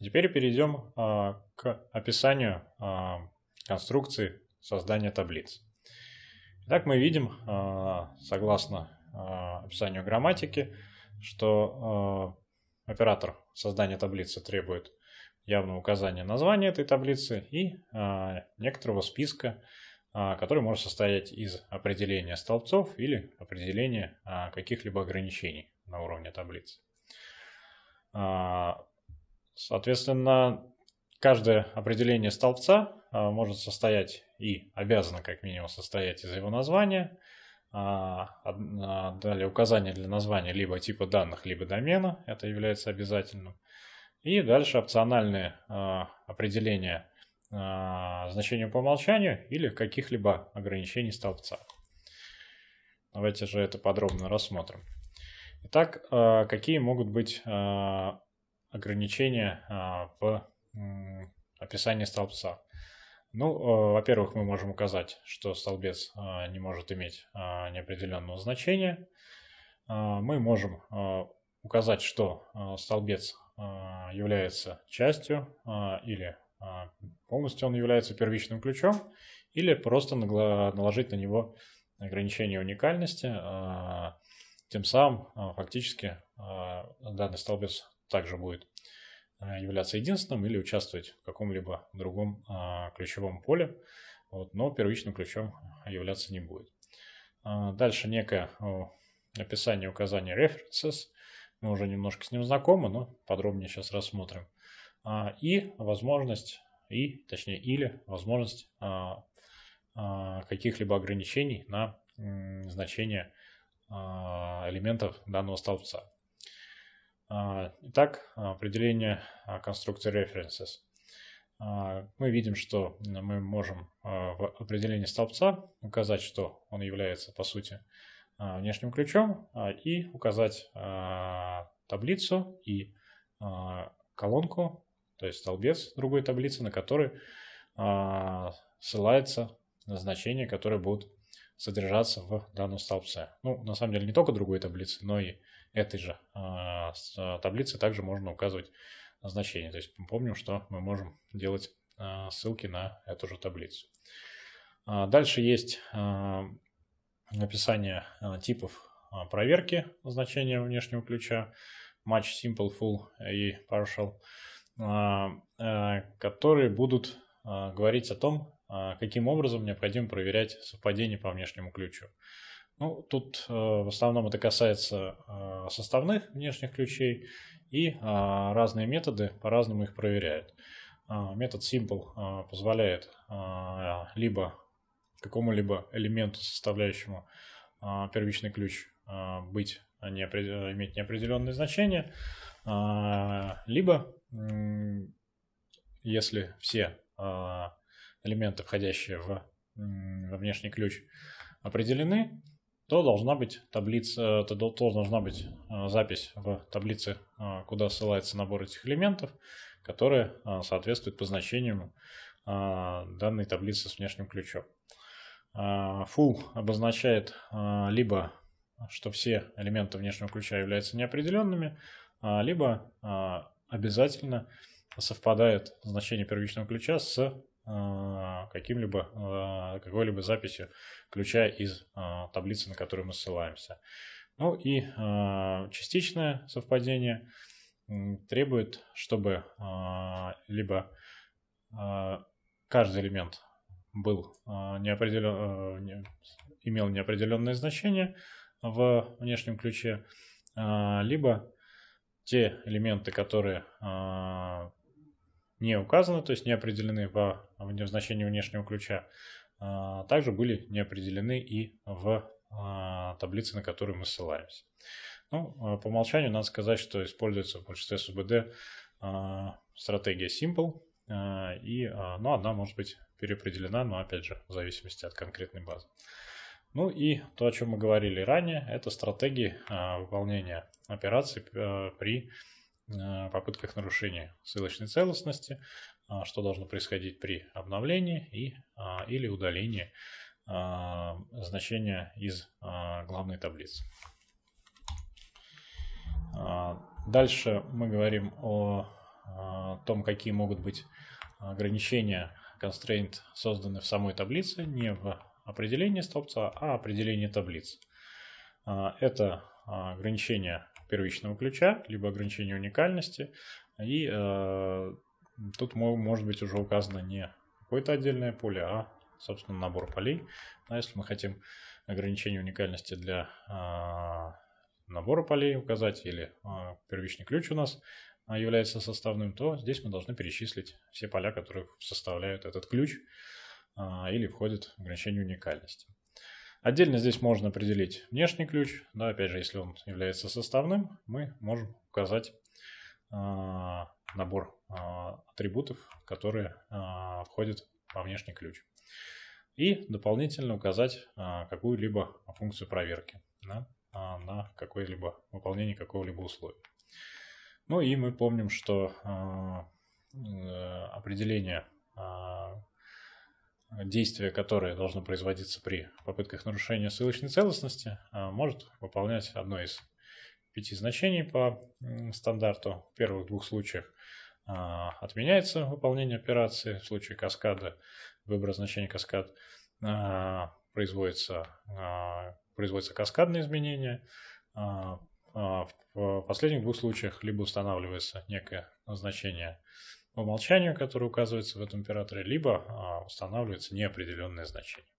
Теперь перейдем а, к описанию а, конструкции создания таблиц. Итак, мы видим, а, согласно описанию грамматики, что оператор создания таблицы требует явного указания названия этой таблицы и некоторого списка, который может состоять из определения столбцов или определения каких-либо ограничений на уровне таблицы. Соответственно, каждое определение столбца а, может состоять и обязано как минимум состоять из его названия, а, а, далее указание для названия либо типа данных, либо домена, это является обязательным. И дальше опциональные определения значения по умолчанию или каких-либо ограничений столбца. Давайте же это подробно рассмотрим. Итак, какие могут быть ограничения а, в описании столбца. Ну, а, во-первых, мы можем указать, что столбец а, не может иметь неопределенного значения. Мы можем указать, что столбец является частью или полностью он является первичным ключом, или просто наложить на него ограничение уникальности. Тем самым фактически данный столбец также будет э, являться единственным или участвовать в каком-либо другом а, ключевом поле, вот, но первичным ключом а, являться не будет. А, дальше некое описание указания references. Мы уже немножко с ним знакомы, но подробнее сейчас рассмотрим. И возможность, и, точнее, или возможность каких-либо ограничений на значение элементов данного столбца. А, итак, определение а, конструкции references. А, мы видим, что мы можем в определении столбца указать, что он является, по сути, внешним ключом, и указать таблицу и колонку, то есть столбец другой таблицы, на который ссылается значения, которое будет содержаться в данном столбце. Ну, на самом деле, не только другой таблицы, но и этой же а, а, таблицы также можно указывать значение. То есть помним, что мы можем делать а, ссылки на эту же таблицу. Дальше есть описание типов проверки значения внешнего ключа, match simple, full и partial, э, которые будут говорить о том, а, каким образом необходимо проверять совпадение по внешнему ключу. Ну, тут э, в основном это касается э, составных внешних ключей, и а, разные методы по-разному их проверяют. А, метод Simple позволяет либо какому-либо элементу, составляющему первичный ключ, быть, не, иметь неопределенное значение, либо, если все элементы, входящие в, во внешний ключ, определены, то должна быть таблица, то должна быть а, запись в таблице, а, куда ссылается набор этих элементов, которые а, соответствуют по значению данной таблицы с внешним ключом. Full обозначает либо, что все элементы внешнего ключа являются неопределенными, либо обязательно совпадает значение первичного ключа с а, каким-либо, а, какой-либо записью ключа из а, таблицы, на которую мы ссылаемся. Ну и частичное совпадение требует, чтобы либо каждый элемент был неопределен, имел неопределенное значение в внешнем ключе, либо те элементы, которые не указаны, то есть не определены в, в значении внешнего ключа. А, также были не определены и в а, таблице, на которую мы ссылаемся. Ну, а, по умолчанию надо сказать, что используется в большинстве СУБД стратегия Simple, и, ну, одна может быть переопределена, но опять же в зависимости от конкретной базы. Ну и то, о чем мы говорили ранее, это стратегии выполнения операций при Э, попытках нарушения ссылочной целостности, а, что должно происходить при обновлении и, а, или удалении а, значения из главной таблицы. Дальше мы говорим о том, какие могут быть ограничения constraint созданы в самой таблице, не в определении столбца, а определении таблиц. Это ограничение первичного ключа, либо ограничение уникальности. И э, тут может быть уже указано не какое-то отдельное поле, а, собственно, набор полей. А если мы хотим ограничение уникальности для э, набора полей указать, или э, первичный ключ у нас э, является составным, то здесь мы должны перечислить все поля, которые составляют этот ключ э, или входят в ограничение уникальности. Отдельно здесь можно определить внешний ключ, да, опять же, если он является составным, мы можем указать э, набор э, атрибутов, которые э, входят во внешний ключ. И дополнительно указать э, какую-либо функцию проверки да, на какое-либо выполнение какого-либо условия. Ну и мы помним, что э, определение действие, которое должно производиться при попытках нарушения ссылочной целостности, а, может выполнять одно из пяти значений по стандарту. В первых двух случаях а, отменяется выполнение операции, в случае каскада, выбора значения каскад, а, производится, производится каскадные изменения. В последних двух случаях либо устанавливается некое значение по умолчанию, которое указывается в этом операторе, либо а, устанавливается неопределенное значение.